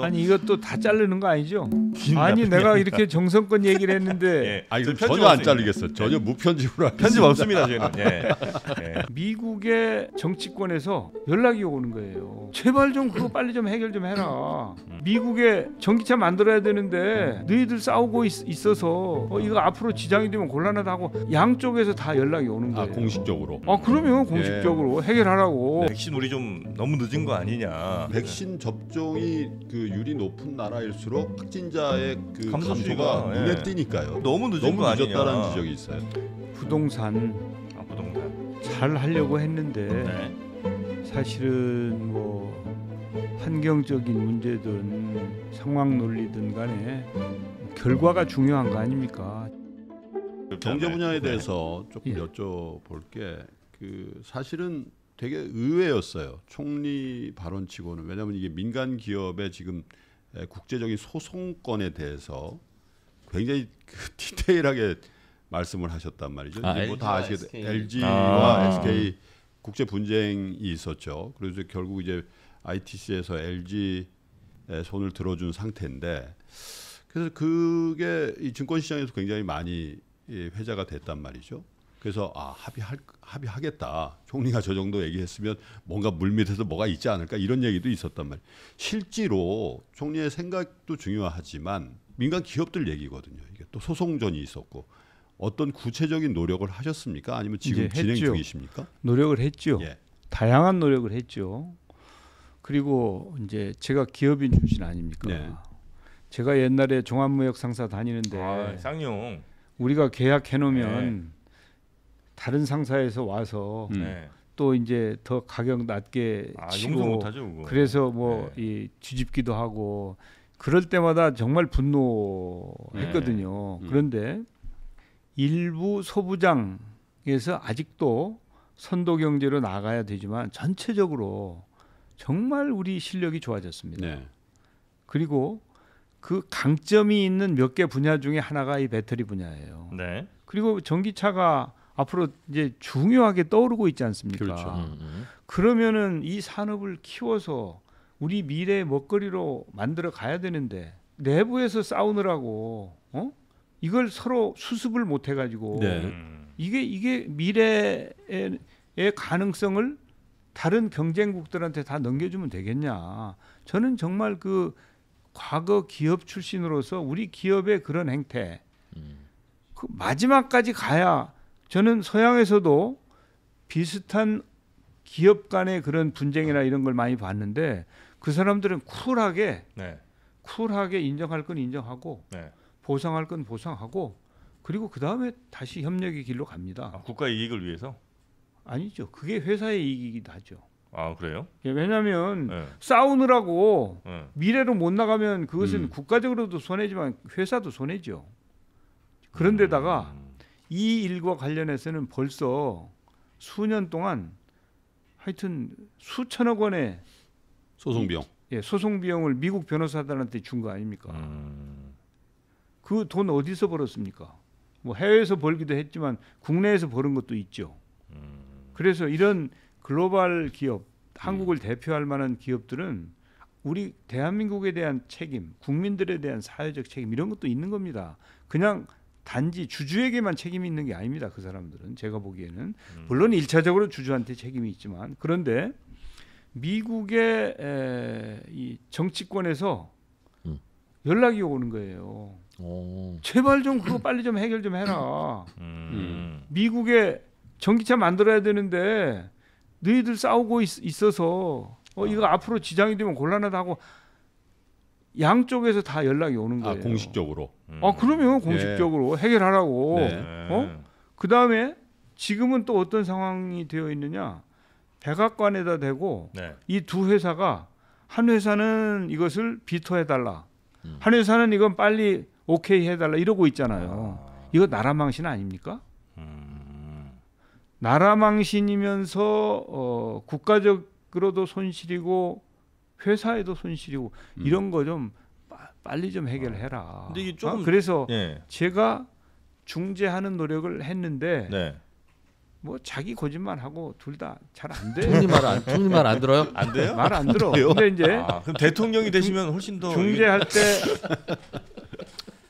아니 이것도 다 자르는 거 아니죠? 아니 내가 이렇게 정성껏 얘기를 했는데 예, 아니, 전혀 안자르겠어 전혀 예. 무편집으로 하 편집 없습니다 저희는. 예. 예. 미국의 정치권에서 연락이 오는 거예요. 제발 좀 그거 빨리 좀 해결 좀 해라. 음. 미국에 전기차 만들어야 되는데 음. 너희들 싸우고 있, 어서 어, 이거 앞으로 지장이 되면 곤란하다고 양쪽에서 다 연락이 오는 아, 거예요. 아 공식적으로. 아 그러면 공식적으로 예. 해결하라고. 백신 우리 좀 너무 늦은 거 아니냐. 백신 접종이 그 비율이 높은 나라일수록 확진자의 그 감소가 감소가, 예. 눈에 띄니까요. 너무 늦은 너무 거 아니냐. 늦었다는 지적이 있어요. 부동산 아, 부동산. 잘 하려고 했는데 네. 사실은 뭐 환경적인 문제든 상황 논리든 간에 결과가 중요한 거 아닙니까? 경제 네, 네. 분야에 네. 대해서 조금 예. 여쭤볼 게그 사실은 되게 의외였어요. 총리 발언치고는 왜냐하면 이게 민간 기업의 지금 국제적인 소송권에 대해서 굉장히 그 디테일하게 말씀을 하셨단 말이죠. 아, 뭐다 아시겠 SK. LG와 아. SK 국제 분쟁이 있었죠. 그래서 결국 이제 ITC에서 LG 손을 들어준 상태인데 그래서 그게 이 증권 시장에서 굉장히 많이 회자가 됐단 말이죠. 그래서 아 합의할 합의하겠다. 총리가 저 정도 얘기했으면 뭔가 물밑에서 뭐가 있지 않을까 이런 얘기도 있었단 말이에요. 실제로 총리의 생각도 중요하지만 민간 기업들 얘기거든요. 이게 또 소송전이 있었고 어떤 구체적인 노력을 하셨습니까? 아니면 지금 진행 중이십니까? 노력을 했죠. 예. 다양한 노력을 했죠. 그리고 이제 제가 기업인 출신 아닙니까? 네. 제가 옛날에 종합무역 상사 다니는데 아, 쌍용 우리가 계약해 놓으면 네. 다른 상사에서 와서 음. 네. 또 이제 더 가격 낮게 아, 치고 하죠, 그래서 뭐이 네. 뒤집기도 하고 그럴 때마다 정말 분노했거든요. 네. 음. 그런데 일부 소부장에서 아직도 선도 경제로 나가야 되지만 전체적으로 정말 우리 실력이 좋아졌습니다. 네. 그리고 그 강점이 있는 몇 개 분야 중에 하나가 이 배터리 분야예요. 네. 그리고 전기차가 앞으로 이제 중요하게 떠오르고 있지 않습니까? 그렇죠. 음, 음. 그러면은 이 산업을 키워서 우리 미래의 먹거리로 만들어 가야 되는데 내부에서 싸우느라고 어? 이걸 서로 수습을 못 해가지고 네. 이게 이게 미래의 가능성을 다른 경쟁국들한테 다 넘겨주면 되겠냐? 저는 정말 그 과거 기업 출신으로서 우리 기업의 그런 행태 음. 그 마지막까지 가야 저는 서양에서도 비슷한 기업 간의 그런 분쟁이나 이런 걸 많이 봤는데 그 사람들은 쿨하게 네. 쿨하게 인정할 건 인정하고 네. 보상할 건 보상하고 그리고 그 다음에 다시 협력의 길로 갑니다. 아, 국가 이익을 위해서? 아니죠. 그게 회사의 이익이기도 하죠. 아 그래요? 예, 왜냐하면 네. 싸우느라고 네. 미래로 못 나가면 그것은 음. 국가적으로도 손해지만 회사도 손해죠. 그런데다가 음. 이 일과 관련해서는 벌써 수년 동안 하여튼 수천억 원의 소송 비용 예, 소송 비용을 미국 변호사들한테 준 거 아닙니까? 음. 그돈 어디서 벌었습니까? 뭐 해외에서 벌기도 했지만 국내에서 벌은 것도 있죠. 음. 그래서 이런 글로벌 기업, 음. 한국을 음. 대표할 만한 기업들은 우리 대한민국에 대한 책임, 국민들에 대한 사회적 책임 이런 것도 있는 겁니다. 그냥 단지 주주에게만 책임이 있는 게 아닙니다. 그 사람들은 제가 보기에는 음. 물론 일차적으로 주주한테 책임이 있지만 그런데 미국의 에, 이 정치권에서 음. 연락이 오는 거예요. 오. 어. 제발 좀 그거 빨리 좀 해결 좀 해라. 음. 음. 미국에 전기차 만들어야 되는데 너희들 싸우고 있, 어서 어, 이거 아. 앞으로 지장이 되면 곤란하다고 양쪽에서 다 연락이 오는 아, 거예요. 아, 공식적으로. 음. 아 그러면 공식적으로 네. 해결하라고. 네. 어? 그 다음에 지금은 또 어떤 상황이 되어 있느냐? 백악관에다 대고 네. 이두 회사가 한 회사는 이것을 비토해 달라, 음. 한 회사는 이건 빨리 오케이 해달라 이러고 있잖아요. 아. 이거 나라 망신 아닙니까? 음. 나라 망신이면서 어, 국가적으로도 손실이고 회사에도 손실이고 음. 이런 거 좀 빨리 좀 해결해라. 근데 이게 조금 아, 그래서 네. 제가 중재하는 노력을 했는데 네. 뭐 자기 거짓말 하고 둘 다 잘 안 돼. 총리 말안 총리 말안 들어요? 안 돼요? 말 안 들어. 근데 이제 아, 그럼 대통령이 되시면 훨씬 더 중재할 때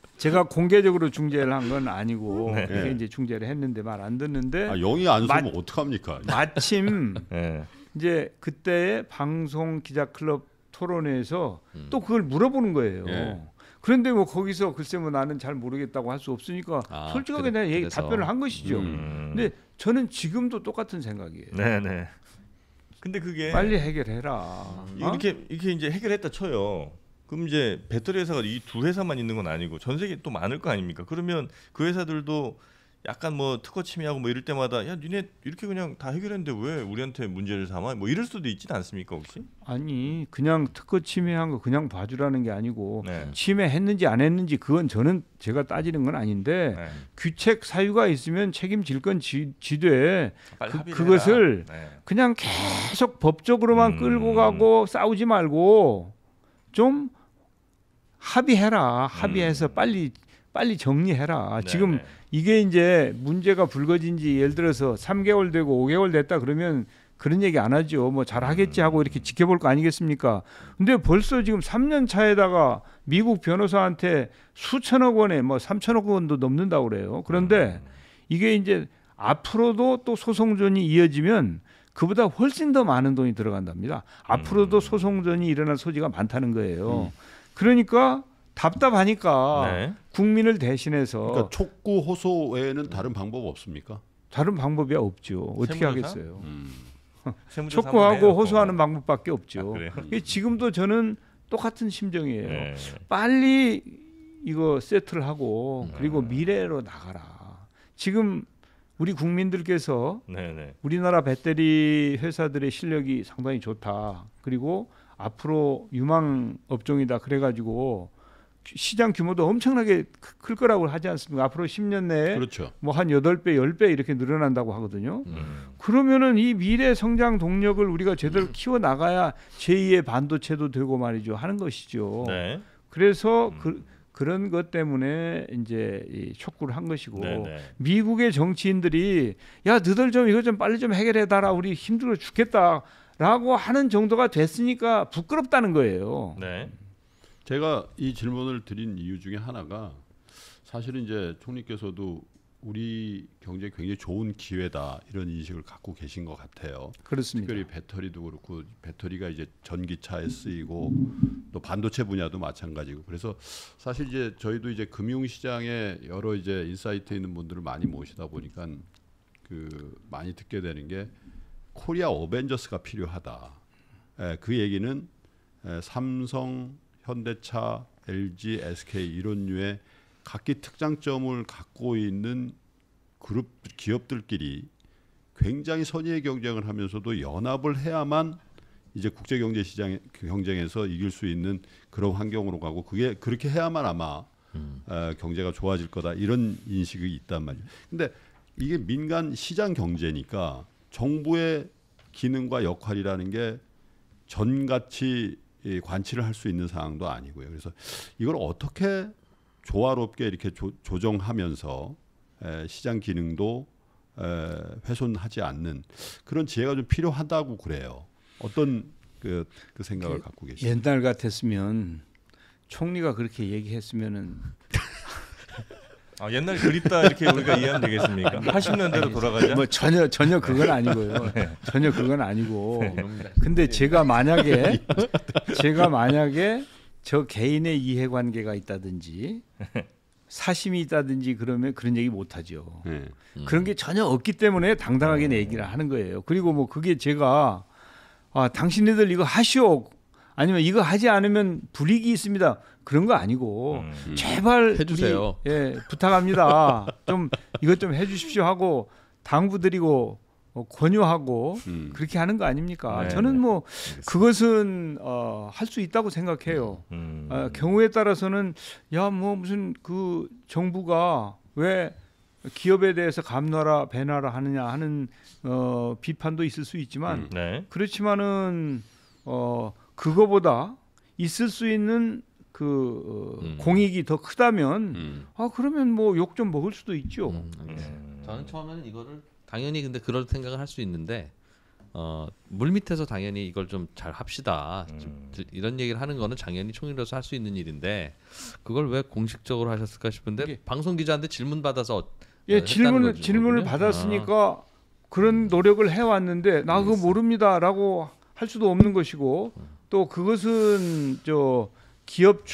제가 공개적으로 중재를 한 건 아니고 네. 이제 중재를 했는데 말 안 듣는데 아, 영이 안 쓰면 어떡합니까? 마침 네. 이제 그때의 방송 기자 클럽 토론회에서 음. 또 그걸 물어보는 거예요. 예. 그런데 뭐 거기서 글쎄 뭐 나는 잘 모르겠다고 할 수 없으니까 아, 솔직하게 그래, 내가 얘기 답변을 한 것이죠. 음. 근데 저는 지금도 똑같은 생각이에요. 네네. 네. 근데 그게 빨리 해결해라. 음. 어? 이렇게 어? 이렇게 이제 해결했다 쳐요. 그럼 이제 배터리 회사가 이 두 회사만 있는 건 아니고 전 세계 또 많을 거 아닙니까? 그러면 그 회사들도 약간 뭐 특허 침해하고 뭐 이럴 때마다 야 니네 이렇게 그냥 다 해결했는데 왜 우리한테 문제를 삼아? 뭐 이럴 수도 있진 않습니까 혹시? 아니 그냥 특허 침해한 거 그냥 봐주라는 게 아니고 네. 침해했는지 안 했는지 그건 저는 제가 따지는 건 아닌데 네. 규책 사유가 있으면 책임질 건 지, 지되 그, 그것을 네. 그냥 계속 법적으로만 음. 끌고 가고 싸우지 말고 좀 합의해라 합의해서 음. 빨리 빨리 정리해라. 네네. 지금 네. 이게 이제 문제가 불거진 지 예를 들어서 3개월 되고 5개월 됐다 그러면 그런 얘기 안 하죠. 뭐 잘하겠지 음. 하고 이렇게 지켜볼 거 아니겠습니까? 근데 벌써 지금 3년 차에다가 미국 변호사한테 수천억 원에 뭐 3천억 원도 넘는다고 그래요. 그런데 음. 이게 이제 앞으로도 또 소송전이 이어지면 그보다 훨씬 더 많은 돈이 들어간답니다. 앞으로도 음. 소송전이 일어날 소지가 많다는 거예요. 그러니까 답답하니까 네. 국민을 대신해서 그러니까 촉구 호소 외에는 다른 방법 없습니까? 다른 방법이 없죠. 어떻게 세무조사? 하겠어요? 음. 촉구하고 호소하는 방법밖에 아, 없죠. 아, 지금도 저는 똑같은 심정이에요. 네. 빨리 이거 세트를 하고 음. 그리고 미래로 나가라. 지금 우리 국민들께서 네네. 네. 우리나라 배터리 회사들의 실력이 상당히 좋다. 그리고 앞으로 유망 업종이다. 그래가지고 시장 규모도 엄청나게 클 거라고 하지 않습니까? 앞으로 10년 내에 그렇죠. 뭐한 8배, 10배 이렇게 늘어난다고 하거든요. 음. 그러면은 이 미래 성장 동력을 우리가 제대로 음. 키워 나가야 제2의 반도체도 되고 말이죠. 하는 것이죠. 네. 그래서 음. 그 그런 것 때문에 이제 이 촉구를 한 것이고 네네. 네. 미국의 정치인들이 야 너들 좀 이거 좀 빨리 좀 해결해 달라 우리 힘들어 죽겠다라고 하는 정도가 됐으니까 부끄럽다는 거예요. 네. 제가 이 질문을 드린 이유 중에 하나가 사실은 이제 총리께서도 우리 경제 굉장히 좋은 기회다 이런 인식을 갖고 계신 것 같아요. 그렇습니다. 특별히 배터리도 그렇고 배터리가 이제 전기차에 쓰이고 또 반도체 분야도 마찬가지고 그래서 사실 이제 저희도 이제 금융시장에 여러 이제 인사이트 있는 분들을 많이 모시다 보니까 그 많이 듣게 되는 게 코리아 어벤져스가 필요하다. 에, 예, 그 얘기는 에, 예, 삼성 현대차, LG, SK 이런 류의 각기 특장점을 갖고 있는 그룹 기업들끼리 굉장히 선의의 경쟁을 하면서도 연합을 해야만 이제 국제 경제 시장 경쟁에서 이길 수 있는 그런 환경으로 가고 그게 그렇게 해야만 아마 음. 어, 경제가 좋아질 거다 이런 인식이 있단 말이에요. 근데 이게 민간 시장 경제니까 정부의 기능과 역할이라는 게 전같이 이 관치를 할 수 있는 상황도 아니고요. 그래서 이걸 어떻게 조화롭게 이렇게 조, 조정하면서 에, 시장 기능도 에, 훼손하지 않는 그런 지혜가 좀 필요하다고 그래요. 어떤 그, 그 생각을 그, 갖고 계시죠? 옛날 같았으면 총리가 그렇게 얘기했으면은 아, 옛날 그립다 이렇게 우리가 이해하면 되겠습니까? 80년대로 돌아가자. 뭐 전혀 전혀 그건 네. 아니고요. 네. 전혀 그건 아니고. 근데 네. 제가 만약에 제가 만약에 저 개인의 이해관계가 있다든지 사심이 있다든지 그러면 그런 얘기 못 하죠. 그런 게 전혀 없기 때문에 당당하게 내 얘기를 하는 거예요. 그리고 뭐 그게 제가 아, 당신네들 이거 하시오. 아니면 이거 하지 않으면 불이익이 있습니다. 그런 거 아니고 음. 음. 제발 해주세요. 우리, 예 부탁합니다. 좀 이것 좀 해주십시오 하고 당부드리고 어, 권유하고 음. 그렇게 하는 거 아닙니까? 네 저는 네. 뭐 알겠습니다. 그것은 어, 할 수 있다고 생각해요. 음. 음. 어, 경우에 따라서는 야 뭐 무슨 그 정부가 왜 기업에 대해서 감나라 배나라 하느냐 하는 어, 비판도 있을 수 있지만 음. 네. 그렇지만은 어, 그거보다 있을 수 있는 그 어, 음. 공익이 더 크다면 음. 아 그러면 뭐 욕 좀 먹을 수도 있죠. 음, 네. 저는 처음에는 이거를 당연히 근데 그럴 생각을 할 수 있는데 어, 물 밑에서 당연히 이걸 좀 잘 합시다. 음. 좀, 이런 얘기를 하는 거는 당연히 총리로서 할 수 있는 일인데 그걸 왜 공식적으로 하셨을까 싶은데 예. 방송 기자한테 질문 받아서 어, 예 질문 어, 질문을 받았으니까 아. 그런 음. 노력을 해왔는데 나 그거 모릅니다라고 할 수도 없는 것이고 음. 또 그것은 저 기업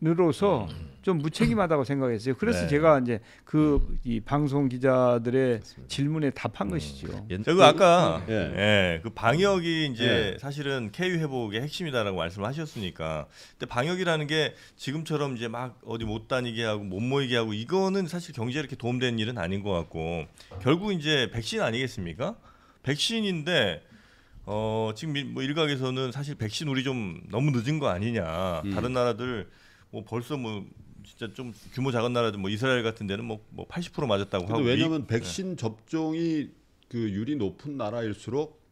출신으로서 음. 좀 무책임하다고 생각했어요. 그래서 네. 제가 이제 그이 음. 방송 기자들의 그렇습니다. 질문에 답한 음. 것이죠. 저그 아까 예. 예. 그 방역이 이제 예. 사실은 케이 회복의 핵심이다라고 말씀하셨으니까. 근데 방역이라는 게 지금처럼 이제 막 어디 못 다니게 하고 못 모이게 하고 이거는 사실 경제에 이렇게 도움되는 일은 아닌 것 같고 결국 이제 백신 아니겠습니까? 백신인데 어, 지금 뭐 일각에서는 사실 백신 우리 좀 너무 늦은 거 아니냐. 음. 다른 나라들 뭐 벌써 뭐 진짜 좀 규모 작은 나라들 뭐 이스라엘 같은 데는 뭐 뭐 80% 맞았다고 하고 왜냐면 미... 네. 백신 네. 접종이 그 율이 높은 나라일수록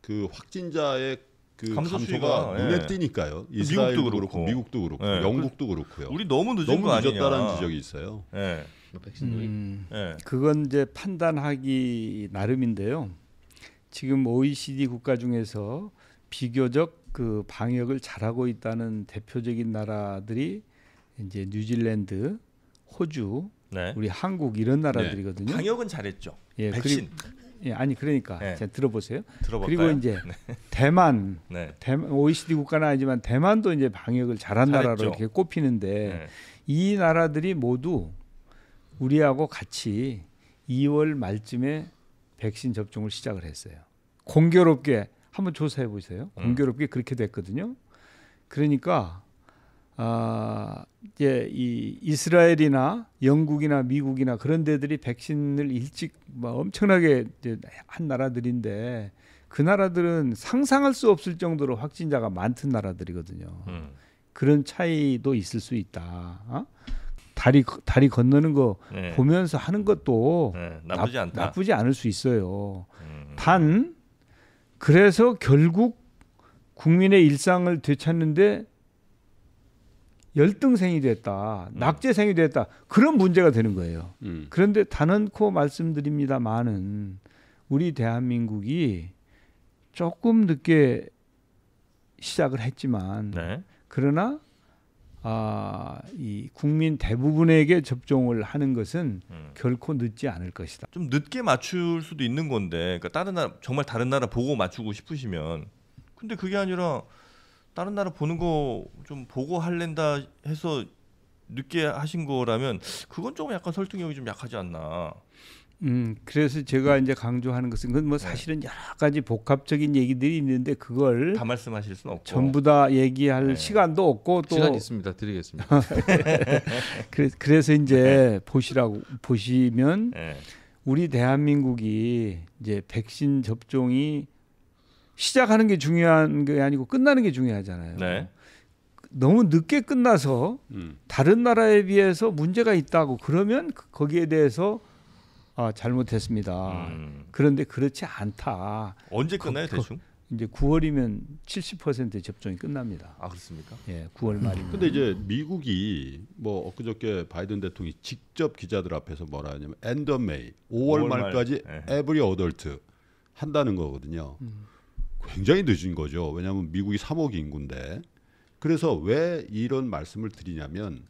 그 확진자의 그 감소 수가 예. 눈에 예. 띄니까요. 그 이스라엘도 그렇고, 그렇고 미국도 그렇고 예. 영국도 그렇고요. 우리 너무 늦은 너무 늦었다는 지적이 있어요. 예. 백신 음, 예. 그건 이제 판단하기 나름인데요. 지금 OECD 국가 중에서 비교적 그 방역을 잘하고 있다는 대표적인 나라들이 이제 뉴질랜드, 호주, 네. 우리 한국 이런 네. 나라들이거든요. 네. 방역은 잘했죠. 예, 백신. 그리 예, 아니 그러니까 네. 자, 들어보세요. 들어볼까요? 그리고 이제 네. 대만, 네. 대만, OECD 국가는 아니지만 대만도 이제 방역을 잘한 잘했죠. 나라로 이렇게 꼽히는데 네. 이 나라들이 모두 우리하고 같이 2월 말쯤에 백신 접종을 시작을 했어요. 공교롭게 한번 조사해 보세요. 음. 공교롭게 음. 그렇게 됐거든요. 그러니까 아, 이제 이 이스라엘이나 영국이나 미국이나 그런 데들이 백신을 일찍 막 뭐 엄청나게 이제 한 나라들인데 그 나라들은 상상할 수 없을 정도로 확진자가 많던 나라들이거든요. 음. 그런 차이도 있을 수 있다. 어? 다리 다리 건너는 거 네. 보면서 하는 것도 네, 나쁘지 않다. 나, 나쁘지 않을 수 있어요. 음. 단 그래서 결국 국민의 일상을 되찾는데 열등생이 됐다, 음. 낙제생이 됐다 그런 문제가 되는 거예요. 음. 그런데 단언코 말씀드립니다만은 우리 대한민국이 조금 늦게 시작을 했지만 네. 그러나 아, 이 국민 대부분에게 접종을 하는 것은 음. 결코 늦지 않을 것이다. 좀 늦게 맞출 수도 있는 건데, 그러니까 다른 나라 정말 다른 나라 보고 맞추고 싶으시면, 근데 그게 아니라 다른 나라 보는 거 좀 보고 할랜다 해서 늦게 하신 거라면 그건 조금 약간 설득력이 좀 약하지 않나. 음, 그래서 제가 음. 이제 강조하는 것은 그건 뭐 네. 사실은 여러 가지 복합적인 얘기들이 있는데 그걸 다 말씀하실 수는 없고 전부 다 얘기할 네. 시간도 없고 또 시간 있습니다. 드리겠습니다. 그래, 그래서 이제 네. 보시라고 보시면 네. 우리 대한민국이 이제 백신 접종이 시작하는 게 중요한 게 아니고 끝나는 게 중요하잖아요. 네. 너무 늦게 끝나서 음. 다른 나라에 비해서 문제가 있다고 그러면 그, 거기에 대해서 아 잘못했습니다. 음. 그런데 그렇지 않다. 언제 끝나요 그, 대충? 이제 9월이면 70% 접종이 끝납니다. 아 그렇습니까? 예, 9월 말입니다. 근데 이제 미국이 뭐 엊그저께 바이든 대통령이 직접 기자들 앞에서 뭐라 하냐면 엔더 메이 5월, 5월 말까지 에브리 예. 어덜트 한다는 거거든요. 음. 굉장히 늦은 거죠. 왜냐하면 미국이 3억 인구인데 그래서 왜 이런 말씀을 드리냐면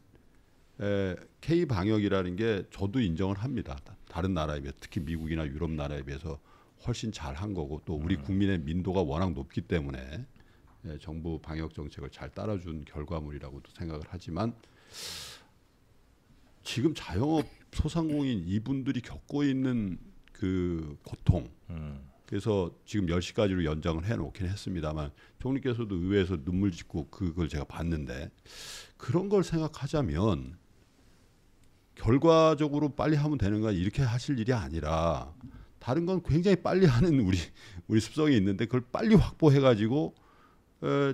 에, K 방역이라는 게 저도 인정을 합니다. 다른 나라에 비해 특히 미국이나 유럽 나라에 비해서 훨씬 잘한 거고 또 우리 음. 국민의 민도가 워낙 높기 때문에 예, 정부 방역 정책을 잘 따라준 결과물이라고도 생각을 하지만 지금 자영업 소상공인 이분들이 겪고 있는 그 고통 음. 그래서 지금 10시까지로 연장을 해놓긴 했습니다만 총리께서도 의회에서 눈물 짓고 그걸 제가 봤는데 그런 걸 생각하자면 결과적으로 빨리 하면 되는 건 이렇게 하실 일이 아니라 다른 건 굉장히 빨리 하는 우리 우리 습성이 있는데 그걸 빨리 확보해 가지고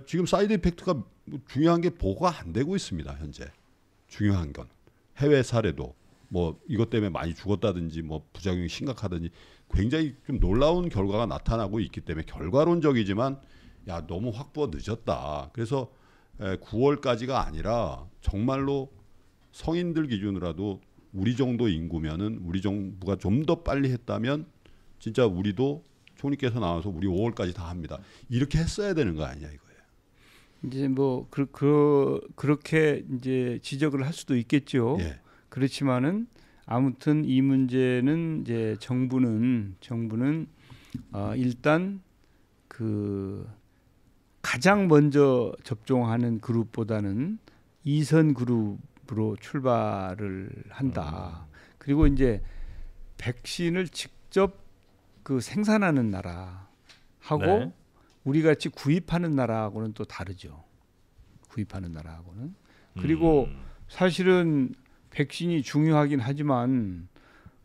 지금 사이드 이펙트가 뭐 중요한 게 보고가 안 되고 있습니다 현재 중요한 건 해외 사례도 뭐 이것 때문에 많이 죽었다든지 뭐 부작용이 심각하든지 굉장히 좀 놀라운 결과가 나타나고 있기 때문에 결과론적이지만 야 너무 확보 늦었다 그래서 9월까지가 아니라 정말로 성인들 기준으로라도 우리 정도 인구면은 우리 정부가 좀 더 빨리 했다면 진짜 우리도 총리께서 나와서 우리 5월까지 다 합니다. 이렇게 했어야 되는 거 아니야 이거예요. 이제 뭐 그, 그, 그렇게 이제 지적을 할 수도 있겠죠. 예. 그렇지만은 아무튼 이 문제는 이제 정부는 정부는 어, 일단 그 가장 먼저 접종하는 그룹보다는 이선 그룹 으로 출발을 한다. 음. 그리고 이제 백신을 직접 그 생산하는 나라 하고 네. 우리 같이 구입하는 나라하고는 또 다르죠. 구입하는 나라하고는 그리고 음. 사실은 백신이 중요하긴 하지만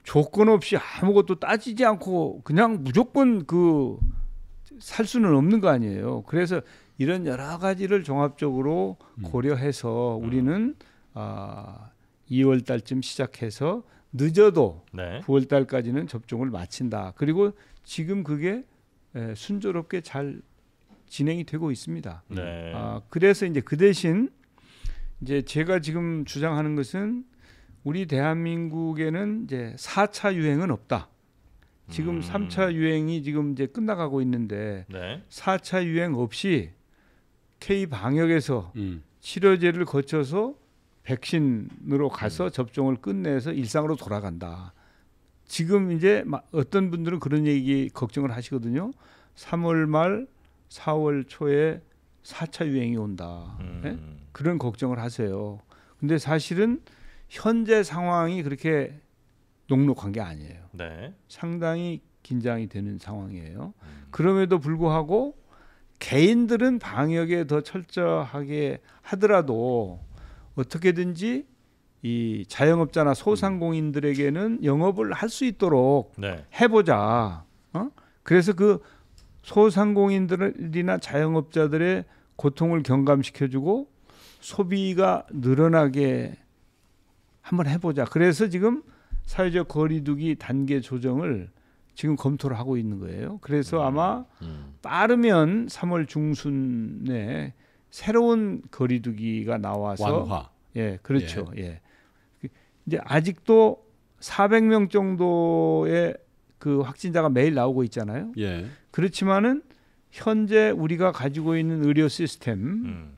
조건 없이 아무것도 따지지 않고 그냥 무조건 그 살 수는 없는 거 아니에요. 그래서 이런 여러 가지를 종합적으로 음. 고려해서 우리는 음. 아, 2월 달쯤 시작해서 늦어도 네. 9월 달까지는 접종을 마친다. 그리고 지금 그게 에, 순조롭게 잘 진행이 되고 있습니다. 네. 아, 그래서 이제 그 대신 이제 제가 지금 주장하는 것은 우리 대한민국에는 이제 4차 유행은 없다. 지금 음. 3차 유행이 지금 이제 끝나가고 있는데 네. 4차 유행 없이 K 방역에서 음. 치료제를 거쳐서 백신으로 가서 음. 접종을 끝내서 일상으로 돌아간다. 지금 이제 어떤 분들은 그런 얘기 걱정을 하시거든요. 3월 말 4월 초에 4차 유행이 온다. 예? 음. 네? 그런 걱정을 하세요. 근데 사실은 현재 상황이 그렇게 녹록한 게 아니에요. 네. 상당히 긴장이 되는 상황이에요. 음. 그럼에도 불구하고 개인들은 방역에 더 철저하게 하더라도 어떻게든지 이 자영업자나 소상공인들에게는 영업을 할 수 있도록 네. 해보자. 어? 그래서 그 소상공인들이나 자영업자들의 고통을 경감시켜주고 소비가 늘어나게 한번 해보자. 그래서 지금 사회적 거리두기 단계 조정을 지금 검토를 하고 있는 거예요. 그래서 음. 아마 음, 음. 빠르면 3월 중순에 새로운 거리두기가 나와서 완화. 예, 그렇죠. 예. 예. 그 이제 아직도 400명 정도의 그 확진자가 매일 나오고 있잖아요. 예. 그렇지만은 현재 우리가 가지고 있는 의료 시스템이 음.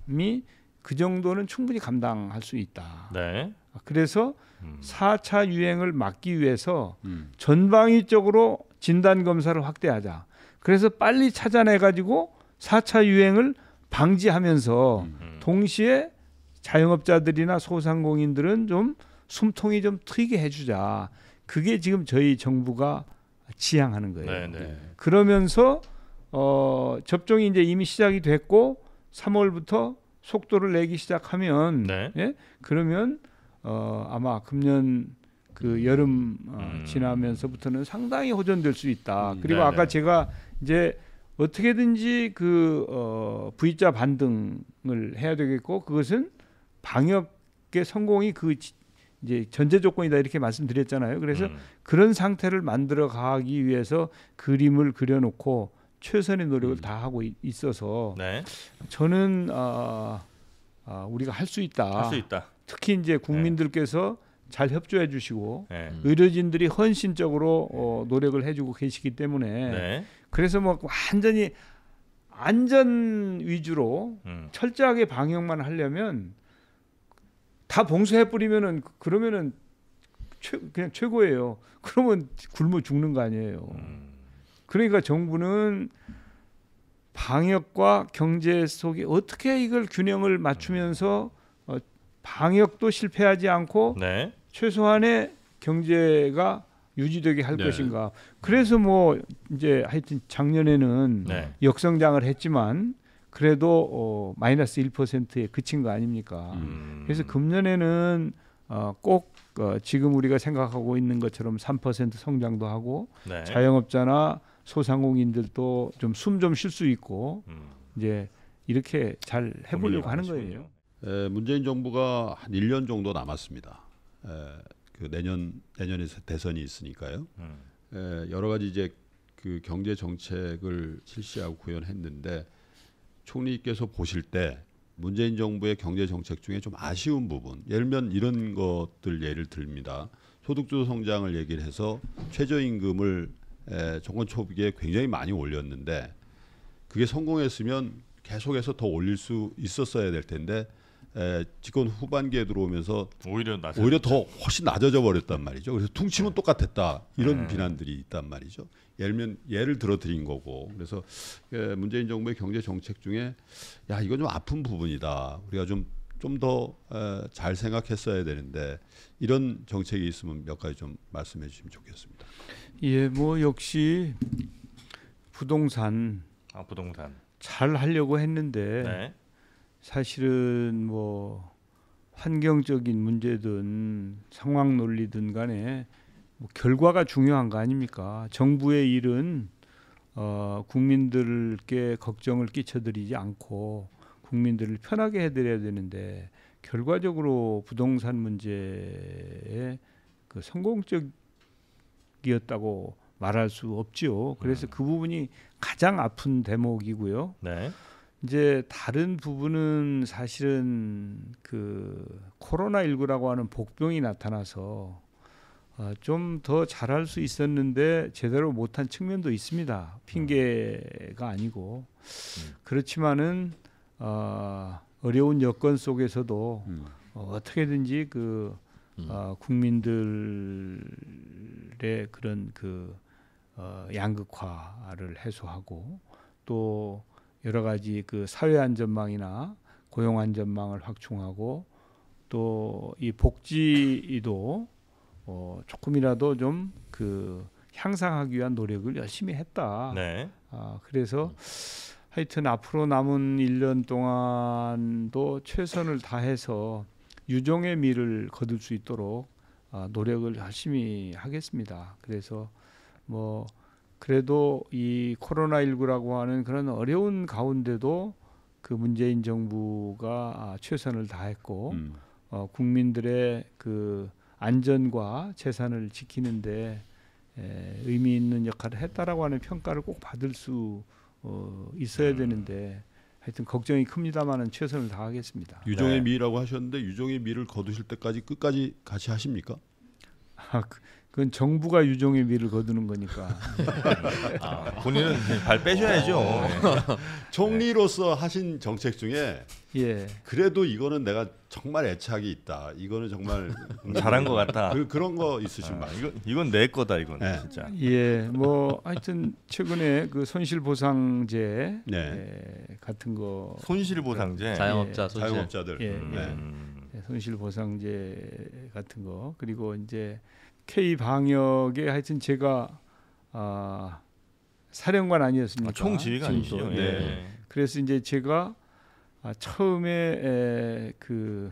그 정도는 충분히 감당할 수 있다. 네. 아, 그래서 음. 4차 유행을 막기 위해서 음. 전방위적으로 진단 검사를 확대하자. 그래서 빨리 찾아내 가지고 4차 유행을 방지하면서 음. 동시에 자영업자들이나 소상공인들은 좀 숨통이 좀 트이게 해주자. 그게 지금 저희 정부가 지향하는 거예요. 네네. 네. 그러면서 어, 접종이 이제 이미 시작이 됐고 3월부터 속도를 내기 시작하면 네. 예? 그러면 어, 아마 금년 그 여름 어, 음. 지나면서부터는 상당히 호전될 수 있다. 음. 그리고 네네. 아까 네. 제가 이제 어떻게든지 그 어, V자 반등을 해야 되겠고 그것은 방역의 성공이 그 이제 전제 조건이다 이렇게 말씀드렸잖아요. 그래서 음. 그런 상태를 만들어 가기 위해서 그림을 그려놓고 최선의 노력을 음. 다 하고 있어서 네. 저는 아, 아 우리가 할 수 있다. 할 수 있다. 특히 이제 네. 국민들께서 네. 잘 협조해 주시고 네. 의료진들이 헌신적으로 어, 노력을 해주고 계시기 때문에 네. 그래서 뭐 완전히 안전 위주로 음. 철저하게 방역만 하려면 다 봉쇄해 버리면은 그, 그러면은 최, 그냥 최고예요. 그러면 굶어 죽는 거 아니에요. 음. 그러니까 정부는 방역과 경제 속에 어떻게 이걸 균형을 맞추면서 어, 방역도 실패하지 않고 네. 최소한의 경제가 유지되게 할 네. 것인가. 그래서 뭐 이제 하여튼 작년에는 네. 역성장을 했지만 그래도 어, 마이너스 1%에 그친 거 아닙니까? 음. 그래서 금년에는 어, 꼭 어, 지금 우리가 생각하고 있는 것처럼 3% 성장도 하고 네. 자영업자나 소상공인들도 좀 숨 좀 쉴 수 있고 음. 이제 이렇게 잘 해보려고 하는 거예요. 에, 문재인 정부가 한 1년 정도 남았습니다. 에, 그 내년 내년에 대선이 있으니까요. 음. 예, 에, 여러 가지 이제 그 경제 정책을 실시하고 구현했는데 총리께서 보실 때 문재인 정부의 경제 정책 중에 좀 아쉬운 부분, 예를 들면 이런 것들 예를 들입니다. 소득주 도 성장을 얘기를 해서 최저임금을 에, 예, 정권 초기에 굉장히 많이 올렸는데 그게 성공했으면 계속해서 더 올릴 수 있었어야 될 텐데 에, 집권 후반기에 들어오면서 오히려 오히려 더 훨씬 낮아져 버렸단 말이죠. 그래서 퉁치면 네. 똑같았다 이런 네. 비난들이 있단 말이죠. 예를 면 예를 들어드린 거고 그래서 예, 문재인 정부의 경제 정책 중에 야 이건 좀 아픈 부분이다. 우리가 좀 좀 더 잘 생각했어야 되는데 이런 정책이 있으면 몇 가지 좀 말씀해 주시면 좋겠습니다. 예, 뭐 역시 부동산 아 부동산 잘 하려고 했는데 네. 사실은 뭐 환경적인 문제든 상황 논리든 간에 뭐 결과가 중요한 거 아닙니까? 정부의 일은 어, 국민들께 걱정을 끼쳐드리지 않고 국민들을 편하게 해드려야 되는데 결과적으로 부동산 문제에 그 성공적이었다고 말할 수없죠 그래서 음. 그 부분이 가장 아픈 대목이고요. 네. 이제 다른 부분은 사실은 그 코로나 19라고 하는 복병이 나타나서 어, 아, 좀더 잘할 수 있었는데 제대로 못한 측면도 있습니다. 핑계가 음. 아니고 음. 그렇지만은 어, 어려운 여건 속에서도 음. 어, 어떻게든지 그 어, 국민들의 그런 그 어, 양극화를 해소하고 또 여러 가지 그 사회 안전망이나 고용 안전망을 확충하고 또 이 복지도 어 조금이라도 좀 그 향상하기 위한 노력을 열심히 했다. 네. 아 그래서 하여튼 앞으로 남은 1년 동안도 최선을 다해서 유종의 미를 거둘 수 있도록 아, 노력을 열심히 하겠습니다. 그래서 뭐 그래도 이 코로나19라고 하는 그런 어려운 가운데도 그 문재인 정부가 아, 최선을 다했고 음. 어, 국민들의 그 안전과 재산을 지키는데 에, 의미 있는 역할을 했다라고 하는 평가를 꼭 받을 수 어, 있어야 음. 되는데 하여튼 걱정이 큽니다만은 최선을 다하겠습니다. 유종의 네. 미라고 하셨는데 유종의 미를 거두실 때까지 끝까지 같이 하십니까? 아, 그, 그건 정부가 유종의 미를 거두는 거니까. 아, 본인은 발 빼셔야죠. 어. 네. 총리로서 하신 정책 중에 예. 그래도 이거는 내가 정말 애착이 있다. 이거는 정말 음, 잘한 것 같다. 그, 런거 있으신 가 아, 이건 이건 내 거다 이건 네. 진짜. 예, 뭐 하여튼 최근에 그 손실 보상제 네. 예, 같은 거 손실 보상제 예. 자영업자 손실. 자영업자들 예. 네. 음. 예, 손실 보상제 같은 거 그리고 이제 K 방역에 하여튼 제가 아, 사령관 아니었습니까? 아, 총지휘관이죠. 네. 네. 그래서 이제 제가 아, 처음에 에, 그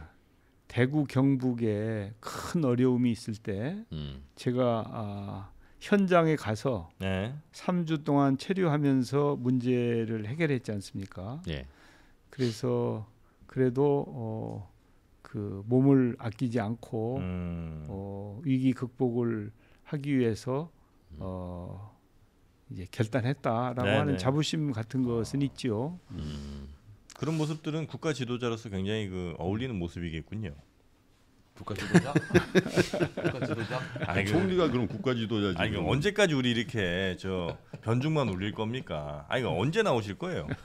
대구 경북에 큰 어려움이 있을 때 음. 제가 아, 현장에 가서 네. 3주 동안 체류하면서 문제를 해결했지 않습니까? 네. 그래서 그래도 어, 그 몸을 아끼지 않고 음. 어, 위기 극복을 하기 위해서 음. 어, 이제 결단했다라고 네네. 하는 자부심 같은 아. 것은 어. 있지요. 음. 그런 모습들은 국가 지도자로서 굉장히 그 어울리는 모습이겠군요. 국가 지도자? 국가 지도자? 아니, 그 총리가 그럼 국가 지도자지. 아니, 그 언제까지 우리 이렇게 저 변죽만 울릴 겁니까? 아니, 그 언제 나오실 거예요?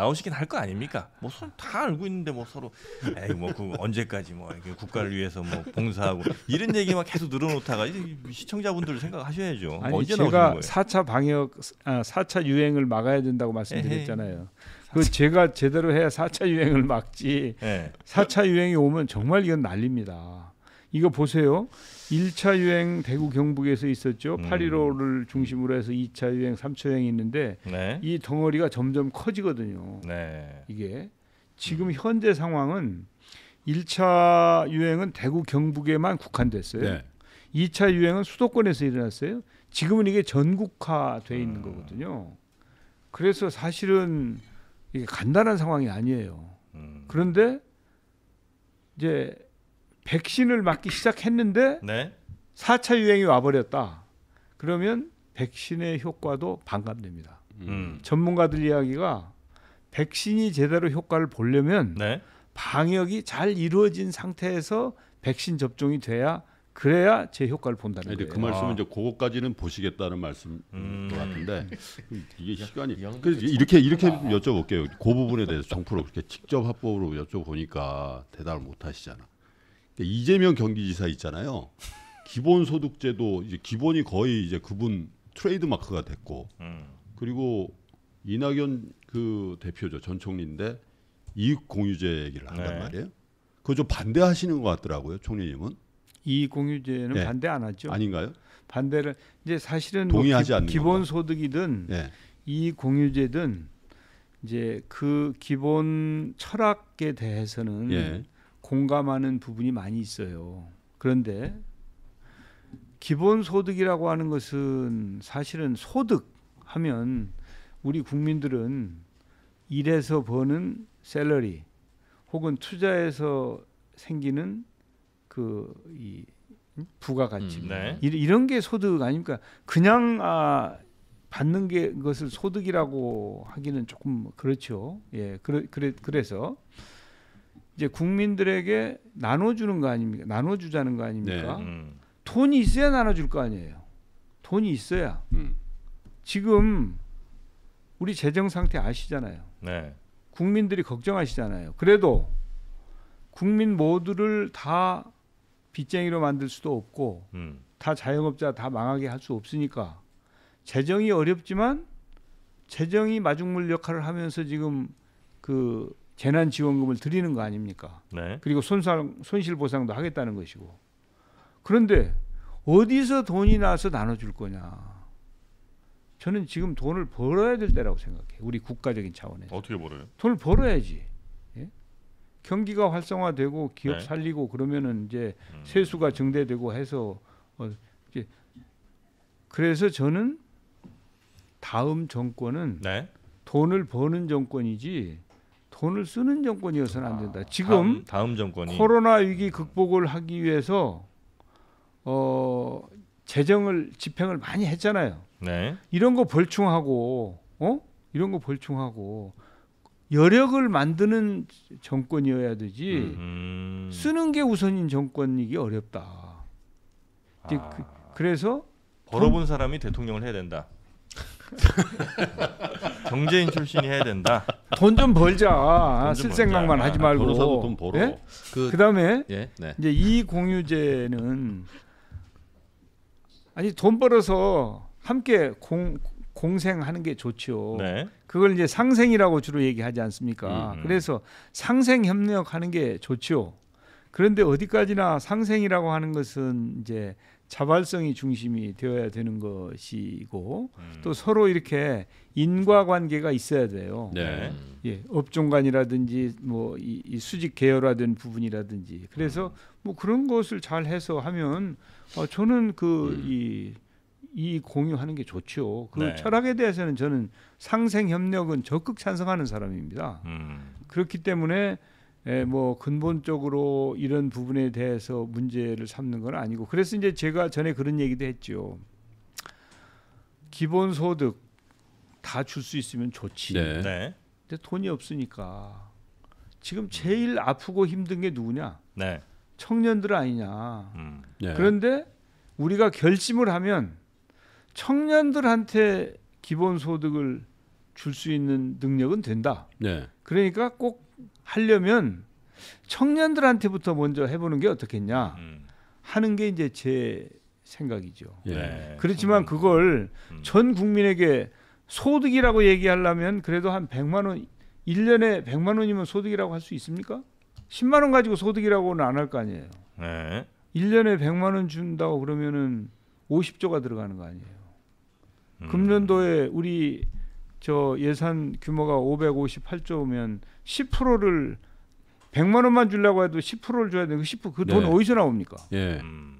나오시긴 할 거 아닙니까? 뭐 서로 다 알고 있는데 뭐 서로 에이 뭐그 언제까지 뭐 이렇게 국가를 위해서 뭐 봉사하고 이런 얘기만 계속 늘어놓다가 시청자분들 생각하셔야죠. 아니, 언제 제가 4차 방역 아, 4차 유행을 막아야 된다고 말씀드렸잖아요. 그 제가 제대로 해야 4차 유행을 막지. 네. 예. 4차 유행이 오면 정말 이건 난립니다. 이거 보세요. 1차 유행 대구 경북에서 있었죠. 음. 8.15를 중심으로 해서 2차 유행, 3차 유행이 있는데 네. 이 덩어리가 점점 커지거든요. 네. 이게 지금 음. 현재 상황은 1차 유행은 대구 경북에만 국한됐어요. 네. 2차 유행은 수도권에서 일어났어요. 지금은 이게 전국화돼 있는 음. 거거든요. 그래서 사실은 이게 간단한 상황이 아니에요. 음. 그런데 이제 백신을 맞기 시작했는데 네. 4차 유행이 와버렸다. 그러면 백신의 효과도 반감됩니다. 음. 전문가들 이야기가 백신이 제대로 효과를 보려면 네. 방역이 잘 이루어진 상태에서 백신 접종이 돼야 그래야 제 효과를 본다는 그 거예요. 그 말씀은 아. 이제 그거까지는 보시겠다는 말씀 음. 것 같은데 이게 시간이 이렇게 이렇게 여쭤볼게요. 그 부분에 대해서 정프로 그렇게 직접 합법으로 여쭤보니까 대답을 못 하시잖아. 예, 이재명 경기지사 있잖아요. 기본소득제도 이제 기본이 거의 이제 그분 트레이드 마크가 됐고 음. 그리고 이낙연 그 대표죠 전 총리인데 이익 공유제 얘기를 한단 네. 말이에요. 그거 좀 반대하시는 것 같더라고요 총리님은. 이익 공유제는 네. 반대 안 하죠. 아닌가요? 반대를 이제 사실은 뭐 동의하지 뭐 기, 않는 기본 소득이든 네. 이익 공유제든 이제 그 기본 철학에 대해서는 예. 공감하는 부분이 많이 있어요. 그런데 기본 소득이라고 하는 것은 사실은 소득 하면 우리 국민들은 일해서 버는 셀러리 혹은 투자해서 생기는 그 이 부가가치 음, 네. 이런 게 소득 아닙니까? 그냥 아, 받는 게 것을 소득이라고 하기는 조금 그렇죠. 예, 그래, 그래 그래서 이제 국민들에게 나눠주는 거 아닙니까? 나눠주자는 거 아닙니까? 네, 음. 돈이 있어야 나눠줄 거 아니에요. 돈이 있어야. 음. 지금 우리 재정 상태 아시잖아요. 네. 국민들이 걱정하시잖아요. 그래도 국민 모두를 다 빚쟁이로 만들 수도 없고 음. 다 자영업자 다 망하게 할 수 없으니까 재정이 어렵지만 재정이 마중물 역할을 하면서 지금 그 재난지원금을 드리는 거 아닙니까? 네. 그리고 손상, 손실보상도 하겠다는 것이고. 그런데 어디서 돈이 나서 나눠줄 거냐? 저는 지금 돈을 벌어야 될 때라고 생각해. 요 우리 국가적인 차원에서. 어떻게 벌어요? 돈을 벌어야지. 예? 경기가 활성화되고 기업 네. 살리고 그러면은 이제 음. 세수가 증대되고 해서 어, 이제 그래서 저는 다음 정권은 네. 돈을 버는 정권이지 돈을 쓰는 정권이어서는 안 된다. 아, 지금 다음, 다음 정권이 코로나 위기 극복을 하기 위해서 어 재정을 집행을 많이 했잖아요. 네. 이런 거 벌충하고 어 이런 거 벌충하고 여력을 만드는 정권이어야 되지 음. 쓰는 게 우선인 정권이기 어렵다. 그, 아. 그, 래서 벌어본 돈, 사람이 대통령을 해야 된다. 경제인 출신이 해야 된다. 돈 좀 벌자. 쓸 아, 생각만 아, 하지 말고. 변호사도 돈 벌어. 예? 그, 다음에 예? 네. 이제 이 공유제는 아니 돈 벌어서 함께 공 공생하는 게좋지 네. 그걸 이제 상생이라고 주로 얘기하지 않습니까? 음음. 음. 그래서 상생 협력하는 게좋지 그런데 어디까지나 상생이라고 하는 것은 이제 자발성이 중심이 되어야 되는 것이고 음. 또 서로 이렇게 인과관계가 있어야 돼요. 네. 음. 예, 업종간이라든지 뭐이 이 수직 계열화된 부분이라든지 그래서 음. 뭐 그런 것을 잘 해서 하면 어, 저는 그이 음. 이 공유하는 게 좋죠. 그 네. 철학에 대해서는 저는 상생 협력은 적극 찬성하는 사람입니다. 음. 그렇기 때문에 에, 예, 뭐 근본적으로 이런 부분에 대해서 문제를 삼는 건 아니고 그래서 이제 제가 전에 그런 얘기도 했죠. 기본 소득 다 줄 수 있으면 좋지. 네. 네. 근데 돈이 없으니까 지금 제일 아프고 힘든 게 누구냐? 네. 청년들 아니냐. 음. 네. 그런데 우리가 결심을 하면 청년들한테 기본 소득을 줄 수 있는 능력은 된다. 네. 그러니까 꼭 하려면 청년들한테부터 먼저 해보는 게 어떻겠냐 음. 하는 게 이제 제 생각이죠. 예. 네. 그렇지만 음. 그걸 음. 전 국민에게 소득이라고 얘기하려면 그래도 한 100만 원 1년에 100만 원이면 소득이라고 할 수 있습니까? 10만 원 가지고 소득이라고는 안 할 거 아니에요. 네. 1년에 100만 원 준다고 그러면은 50조가 들어가는 거 아니에요. 음. 금년도에 우리 저 예산 규모가 558조면 10%를 100만 원만 주려고 해도 10%를 줘야 되는 10% 그돈 그 네. 어디서 나옵니까? 예. 음.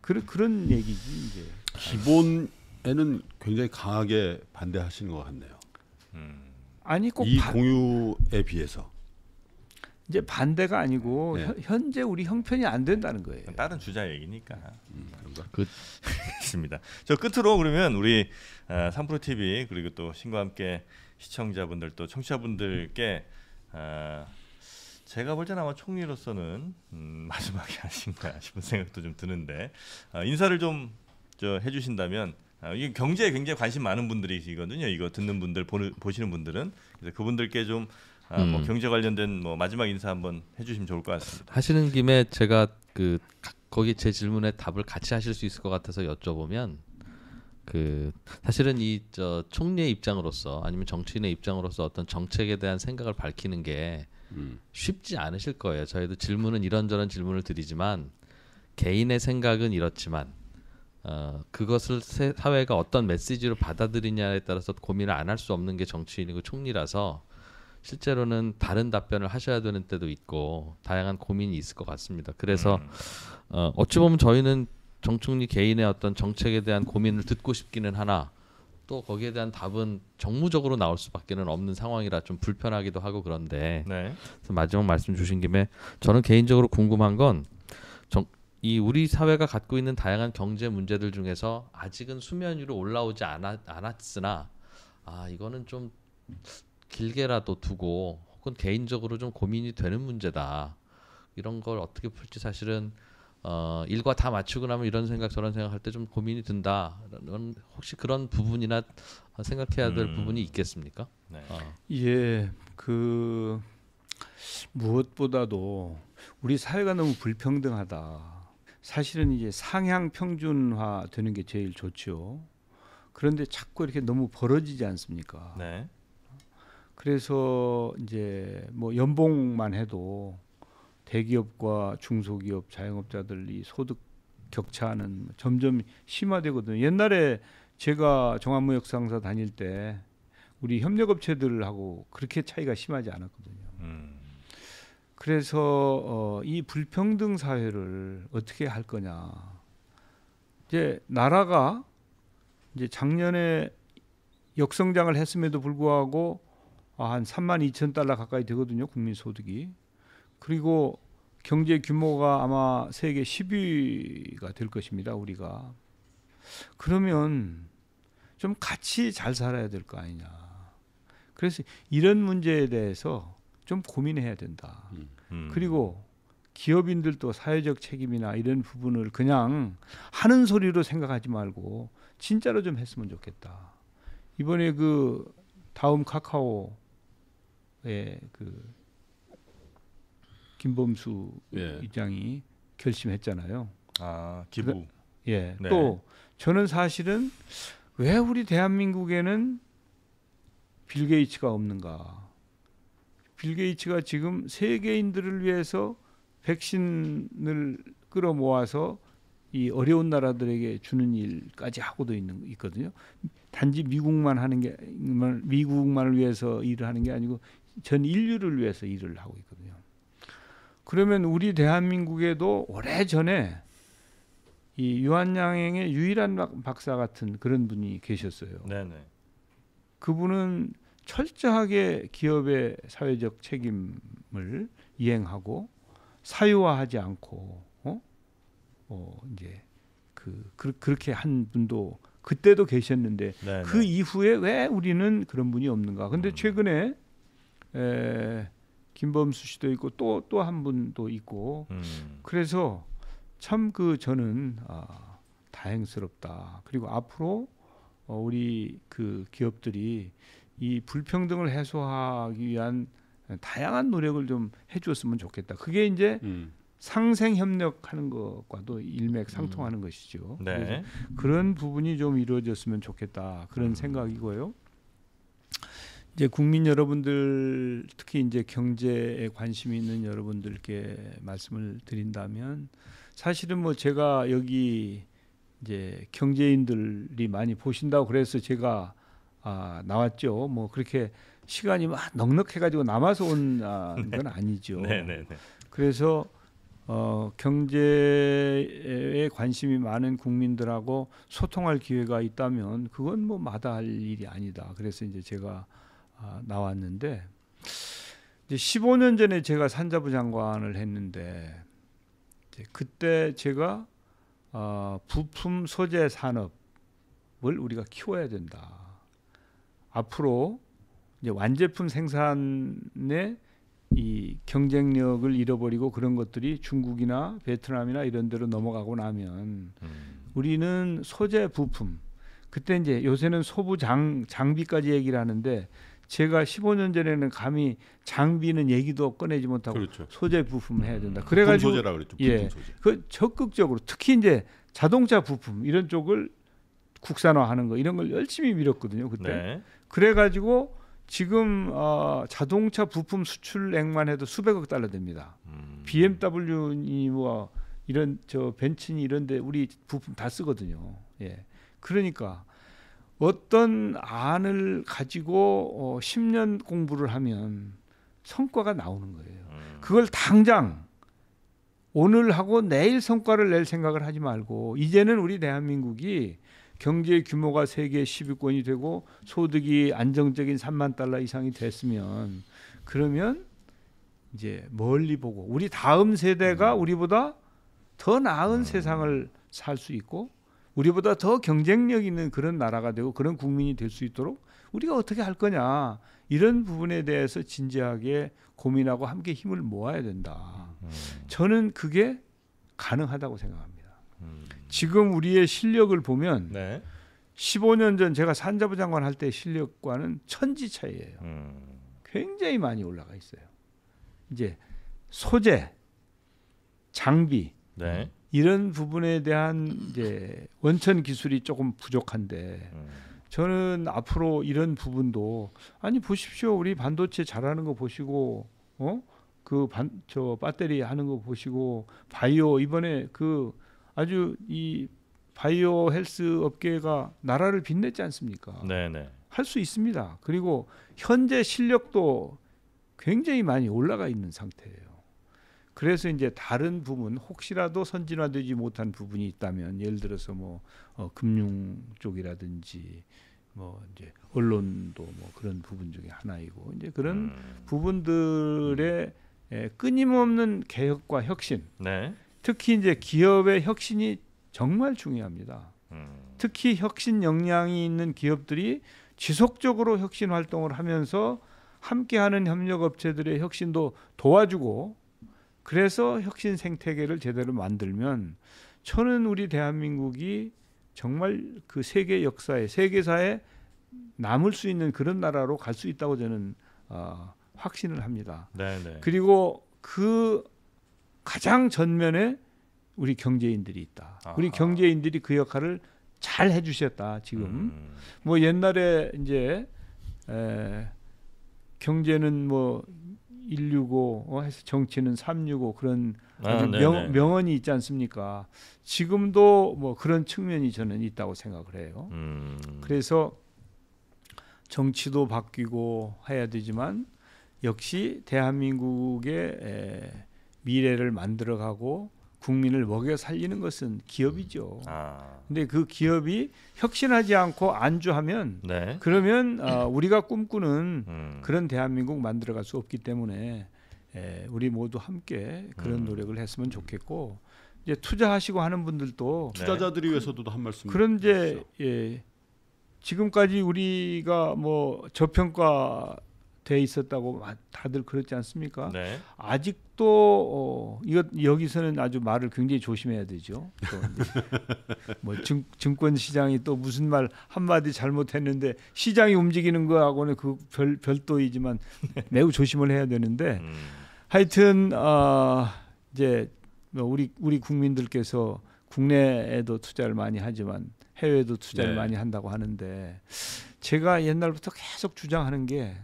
그런 그런 얘기지 이제. 기본에는 굉장히 강하게 반대하시는 것 같네요. 음. 아니 꼭이 공유에 비해서 이제 반대가 아니고 네. 현재 우리 형편이 안 된다는 거예요. 다른 주자 얘기니까. 음, 끝. 있습니다. 그, 저 끝으로 그러면 우리 어, 삼프로 TV 그리고 또 신과 함께 시청자분들 또 청취자분들께 어, 제가 볼 때는 아마 총리로서는 음, 마지막이 아닌가 싶은 생각도 좀 드는데 어, 인사를 좀저 해주신다면 어, 이 경제에 굉장히 관심 많은 분들이시거든요. 이거 듣는 분들 보 보시는 분들은 그래서 그분들께 좀 아, 뭐 음. 경제 관련된 뭐 마지막 인사 한번 해주시면 좋을 것 같습니다. 하시는 김에 제가 그 거기 제 질문에 답을 같이 하실 수 있을 것 같아서 여쭤보면 그 사실은 이저 총리의 입장으로서 아니면 정치인의 입장으로서 어떤 정책에 대한 생각을 밝히는 게 음. 쉽지 않으실 거예요. 저희도 질문은 이런저런 질문을 드리지만 개인의 생각은 이렇지만 어, 그것을 사회가 어떤 메시지로 받아들이냐에 따라서 고민을 안 할 수 없는 게 정치인이고 총리라서 실제로는 다른 답변을 하셔야 되는 때도 있고 다양한 고민이 있을 것 같습니다. 그래서 음. 어, 어찌 보면 저희는 정충리 개인의 어떤 정책에 대한 고민을 듣고 싶기는 하나 또 거기에 대한 답은 정무적으로 나올 수밖에는 없는 상황이라 좀 불편하기도 하고 그런데 네. 마지막 말씀 주신 김에 저는 개인적으로 궁금한 건 정, 이 우리 사회가 갖고 있는 다양한 경제 문제들 중에서 아직은 수면 위로 올라오지 않았, 않았으나 아 이거는 좀 길게라도 두고 혹은 개인적으로 좀 고민이 되는 문제다. 이런 걸 어떻게 풀지 사실은 어, 일과 다 마치고 나면 이런 생각 저런 생각할 때 좀 고민이 든다. 혹시 그런 부분이나 생각해야 될 음. 부분이 있겠습니까? 네. 어. 예, 그 무엇보다도 우리 사회가 너무 불평등하다. 사실은 이제 상향 평준화 되는 게 제일 좋죠. 그런데 자꾸 이렇게 너무 벌어지지 않습니까? 네. 그래서 이제 뭐 연봉만 해도 대기업과 중소기업 자영업자들이 소득 격차는 점점 심화되거든요. 옛날에 제가 종합무역상사 다닐 때 우리 협력업체들하고 그렇게 차이가 심하지 않았거든요. 음. 그래서 어, 이 불평등 사회를 어떻게 할 거냐. 이제 나라가 이제 작년에 역성장을 했음에도 불구하고 아, 한 3만 2천 달러 가까이 되거든요. 국민 소득이. 그리고 경제 규모가 아마 세계 10위가 될 것입니다. 우리가. 그러면 좀 같이 잘 살아야 될 거 아니냐. 그래서 이런 문제에 대해서 좀 고민해야 된다. 음, 음. 그리고 기업인들도 사회적 책임이나 이런 부분을 그냥 하는 소리로 생각하지 말고 진짜로 좀 했으면 좋겠다. 이번에 그 다음 카카오 예, 그 김범수 예. 의장이 결심했잖아요. 아 기부. 그, 예. 네. 저는 사실은 왜 우리 대한민국에는 빌 게이츠가 없는가? 빌 게이츠가 지금 세계인들을 위해서 백신을 끌어모아서 이 어려운 나라들에게 주는 일까지 하고도 있는 있거든요. 단지 미국만 하는 게 미국만을 위해서 일을 하는 게 아니고 전 인류를 위해서 일을 하고 있거든요. 그러면 우리 대한민국에도 오래 전에 이 유한양행의 유일한 박사 같은 그런 분이 계셨어요. 네네. 그분은 철저하게 기업의 사회적 책임을 이행하고 사유화하지 않고 어, 어 이제 그, 그 그렇게 한 분도 그때도 계셨는데 네네. 그 이후에 왜 우리는 그런 분이 없는가? 근데 음. 최근에 에, 김범수 씨도 있고 또 또 한 분도 있고 음. 그래서 참 그 저는 아, 다행스럽다. 그리고 앞으로 어, 우리 그 기업들이 이 불평등을 해소하기 위한 다양한 노력을 좀 해주었으면 좋겠다. 그게 이제 음. 상생 협력하는 것과도 일맥상통하는 음. 것이죠. 네. 그런 부분이 좀 이루어졌으면 좋겠다 그런 음. 생각이고요. 이제 국민 여러분들 특히 이제 경제에 관심이 있는 여러분들께 말씀을 드린다면 사실은 뭐 제가 여기 이제 경제인들이 많이 보신다고 그래서 제가 아, 나왔죠. 뭐 그렇게 시간이 막 넉넉해가지고 남아서 온 건 아, 네. 아니죠. 네네네. 네, 네. 그래서 어, 경제에 관심이 많은 국민들하고 소통할 기회가 있다면 그건 뭐 마다할 일이 아니다. 그래서 이제 제가 아, 나왔는데 이제 15년 전에 제가 산자부 장관을 했는데 그때 제가 어, 부품 소재 산업을 우리가 키워야 된다. 앞으로 이제 완제품 생산의 이 경쟁력을 잃어버리고 그런 것들이 중국이나 베트남이나 이런 데로 넘어가고 나면 음. 우리는 소재 부품 그때 이제 요새는 소부 장 장비까지 얘기를 하는데 제가 15년 전에는 감히 장비는 얘기도 꺼내지 못하고 그렇죠. 소재 부품 해야 된다. 음, 그래가지고 소재라 그랬죠. 예, 소재. 그 적극적으로 특히 이제 자동차 부품 이런 쪽을 국산화하는 거 이런 걸 열심히 밀었거든요 그때. 네. 그래가지고 지금 어, 자동차 부품 수출액만 해도 수백억 달러 됩니다. 음. BMW니 뭐 이런 저 벤츠니 이런데 우리 부품 다 쓰거든요. 예, 그러니까 어떤 안을 가지고 어, 10년 공부를 하면 성과가 나오는 거예요. 음. 그걸 당장 오늘 하고 내일 성과를 낼 생각을 하지 말고 이제는 우리 대한민국이 경제 규모가 세계 10위권이 되고 소득이 안정적인 3만 달러 이상이 됐으면 그러면 이제 멀리 보고 우리 다음 세대가 음. 우리보다 더 나은 음. 세상을 살 수 있고 우리보다 더 경쟁력 있는 그런 나라가 되고 그런 국민이 될 수 있도록 우리가 어떻게 할 거냐 이런 부분에 대해서 진지하게 고민하고 함께 힘을 모아야 된다. 음. 저는 그게 가능하다고 생각합니다. 음. 지금 우리의 실력을 보면 네. 15년 전 제가 산자부 장관 할 때 실력과는 천지 차이예요. 음. 굉장히 많이 올라가 있어요. 이제 소재, 장비, 네. 이런 부분에 대한 이제 원천 기술이 조금 부족한데 음. 저는 앞으로 이런 부분도 아니 보십시오 우리 반도체 잘하는 거 보시고 어그 반 저 배터리 하는 거 보시고 바이오 이번에 그 아주 이 바이오 헬스 업계가 나라를 빛냈지 않습니까? 네네. 할 수 있습니다. 그리고 현재 실력도 굉장히 많이 올라가 있는 상태예요. 그래서 이제 다른 부분 혹시라도 선진화되지 못한 부분이 있다면 예를 들어서 뭐 어, 금융 쪽이라든지 뭐 이제 언론도 뭐 그런 부분 중에 하나이고 이제 그런 음. 부분들의 에, 끊임없는 개혁과 혁신 네. 특히 이제 기업의 혁신이 정말 중요합니다. 음. 특히 혁신 역량이 있는 기업들이 지속적으로 혁신 활동을 하면서 함께하는 협력 업체들의 혁신도 도와주고 그래서 혁신 생태계를 제대로 만들면 저는 우리 대한민국이 정말 그 세계 역사에 세계사에 남을 수 있는 그런 나라로 갈 수 있다고 저는 어, 확신을 합니다. 네네. 네. 그리고 그 가장 전면에 우리 경제인들이 있다. 아하. 우리 경제인들이 그 역할을 잘 해주셨다. 지금 음. 뭐 옛날에 이제 에, 경제는 뭐165 어, 해서 정치는 365 그런 아, 네, 명, 네. 명언이 있지 않습니까? 지금도 뭐 그런 측면이 저는 있다고 생각을 해요. 음. 그래서 정치도 바뀌고 해야 되지만 역시 대한민국의 에, 미래를 만들어가고 국민을 먹여 살리는 것은 기업이죠. 음. 아. 근데 그 기업이 혁신하지 않고 안주하면 네. 그러면 어, 우리가 꿈꾸는 음. 그런 대한민국 만들어갈 수 없기 때문에 에, 예, 우리 모두 함께 그런 음. 노력을 했으면 좋겠고 이제 투자하시고 하는 분들도 네. 투자자들이 위해서도 한 말씀 그런 이제 예, 지금까지 우리가 뭐 저평가 돼 있었다고 다들 그렇지 않습니까? 네. 아직도 어, 이것 여기서는 아주 말을 굉장히 조심해야 되죠. 뭐 증, 증권 시장이 또 무슨 말 한마디 잘못했는데 시장이 움직이는 거하고는 그 별, 별도이지만 매우 조심을 해야 되는데 음. 하여튼 어, 이제 뭐 우리 우리 국민들께서 국내에도 투자를 많이 하지만 해외도 에 투자를 네. 많이 한다고 하는데 제가 옛날부터 계속 주장하는 게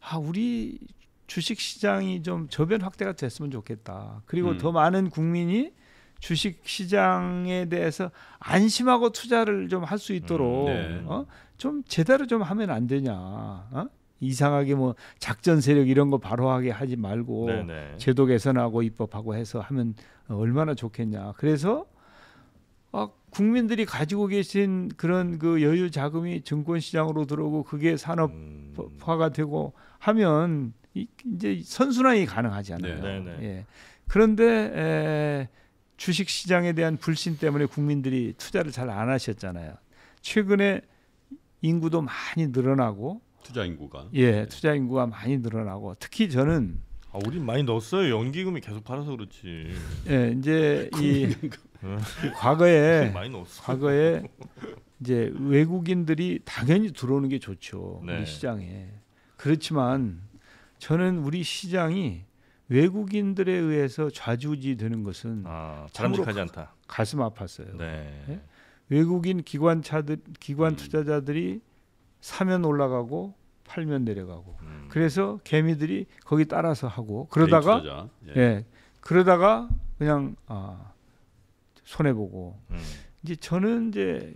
아, 우리 주식 시장이 좀 저변 확대가 됐으면 좋겠다. 그리고 음. 더 많은 국민이 주식 시장에 대해서 안심하고 투자를 좀 할 수 있도록 음, 네. 어? 좀 제대로 좀 하면 안 되냐? 어? 이상하게 뭐 작전 세력 이런 거 바로하게 하지 말고 네네. 네. 제도 개선하고 입법하고 해서 하면 얼마나 좋겠냐. 그래서 국민들이 가지고 계신 그런 그 여유 자금이 증권 시장으로 들어오고 그게 산업화가 되고 하면 이제 선순환이 가능하지 않나요? 네, 네, 네. 예. 그런데 에, 주식 시장에 대한 불신 때문에 국민들이 투자를 잘 안 하셨잖아요. 최근에 인구도 많이 늘어나고 투자 인구가 예, 네. 투자 인구가 많이 늘어나고 특히 저는 아, 우린 많이 넣었어요. 연기금이 계속 팔아서 그렇지. 예, 이제 이 과거에 과거에 이제 외국인들이 당연히 들어오는 게 좋죠. 네. 우리 시장에. 그렇지만 저는 우리 시장이 외국인들에 의해서 좌지우지되는 것은 아, 바람직하지 않다. 가슴 아팠어요. 네. 네? 외국인 기관차들 기관 음. 투자자들이 사면 올라가고 팔면 내려가고 음. 그래서 개미들이 거기 따라서 하고 그러다가 예. 예. 그러다가 그냥 아 손해 보고 음. 이제 저는 이제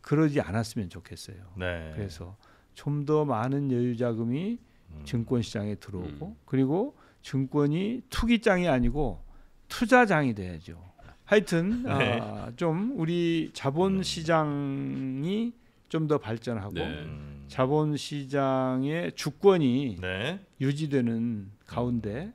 그러지 않았으면 좋겠어요. 네. 그래서 좀 더 많은 여유 자금이 음. 증권 시장에 들어오고 음. 그리고 증권이 투기장이 아니고 투자장이 돼야죠. 하여튼 네. 아, 좀 우리 자본 시장이 좀더 발전하고 네. 자본 시장의 주권이 네. 유지되는 가운데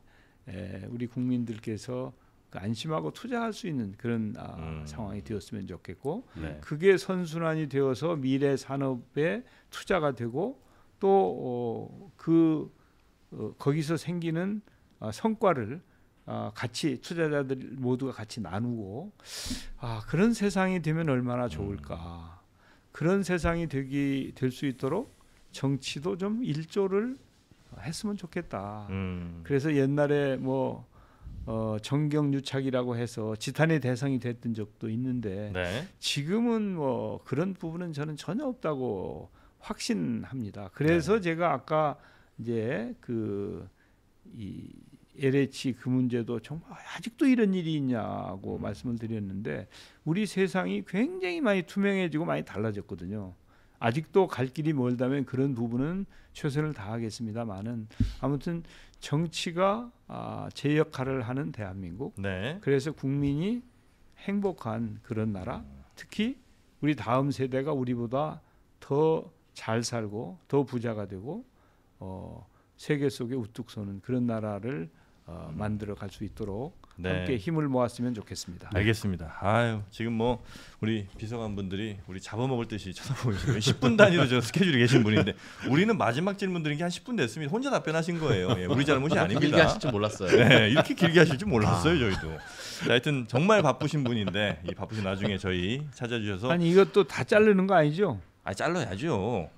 에, 우리 국민들께서 그 안심하고 투자할 수 있는 그런 아, 음. 상황이 되었으면 좋겠고 네. 그게 선순환이 되어서 미래 산업에 투자가 되고 또그 어, 그, 어, 거기서 생기는 어, 성과를 어, 같이 투자자들 모두가 같이 나누고 아, 그런 세상이 되면 얼마나 좋을까. 음. 그런 세상이 되기 될 수 있도록 정치도 좀 일조를 했으면 좋겠다. 음. 그래서 옛날에 뭐 어, 정경유착이라고 해서 지탄의 대상이 됐던 적도 있는데 네. 지금은 뭐 그런 부분은 저는 전혀 없다고 확신합니다. 그래서 네. 제가 아까 이제 그이 LH 그 문제도 정말 아직도 이런 일이 있냐고 음. 말씀을 드렸는데 우리 세상이 굉장히 많이 투명해지고 많이 달라졌거든요. 아직도 갈 길이 멀다면 그런 부분은 최선을 다하겠습니다만은 아무튼 정치가 아, 제 역할을 하는 대한민국. 네. 그래서 국민이 행복한 그런 나라. 특히 우리 다음 세대가 우리보다 더 잘 살고 더 부자가 되고 어, 세계 속에 우뚝 서는 그런 나라를 어, 만들어 갈 수 있도록 네. 함께 힘을 모았으면 좋겠습니다. 네. 알겠습니다. 아유 지금 뭐 우리 비서관 분들이 우리 잡아먹을 듯이 쳐다보시고 10분 단위로 저 스케줄이 계신 분인데 우리는 마지막 질문 드린 게 한 10분 됐습니다. 혼자 답변하신 거예요. 예, 우리 잘못이 아, 아닙니다. 길게 하실 줄 몰랐어요. 네, 이렇게 길게 하실 줄 몰랐어요 아. 저희도. 자, 하여튼 정말 바쁘신 분인데 이 바쁘신 나중에 저희 찾아주셔서 아니 이것도 다 자르는 거 아니죠? 아 잘라야죠.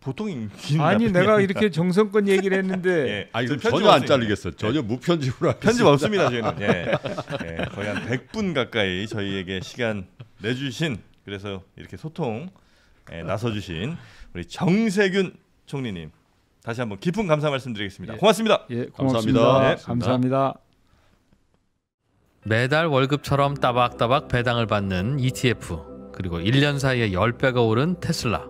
보통 인 아니 내가 이렇게 정성껏 얘기를 했는데 예. 아이 전혀 없습니다. 안 잘리겠어요. 전혀 예. 무편집으로 편집 없습니다 저희는. 예. 예. 거의 한 100분 가까이 저희에게 시간 내주신 그래서 이렇게 소통 예, 나서주신 우리 정세균 총리님 다시 한번 깊은 감사 말씀드리겠습니다. 예. 고맙습니다. 예, 고맙습니다. 네, 예, 감사합니다. 감사합니다. 매달 월급처럼 따박따박 배당을 받는 ETF 그리고 1년 사이에 10배가 오른 테슬라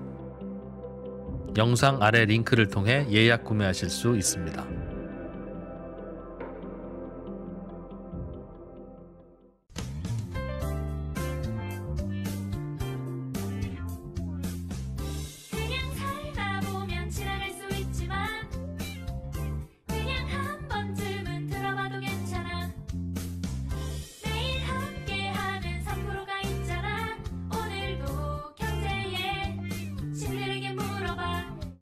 영상 아래 링크를 통해 예약 구매하실 수 있습니다.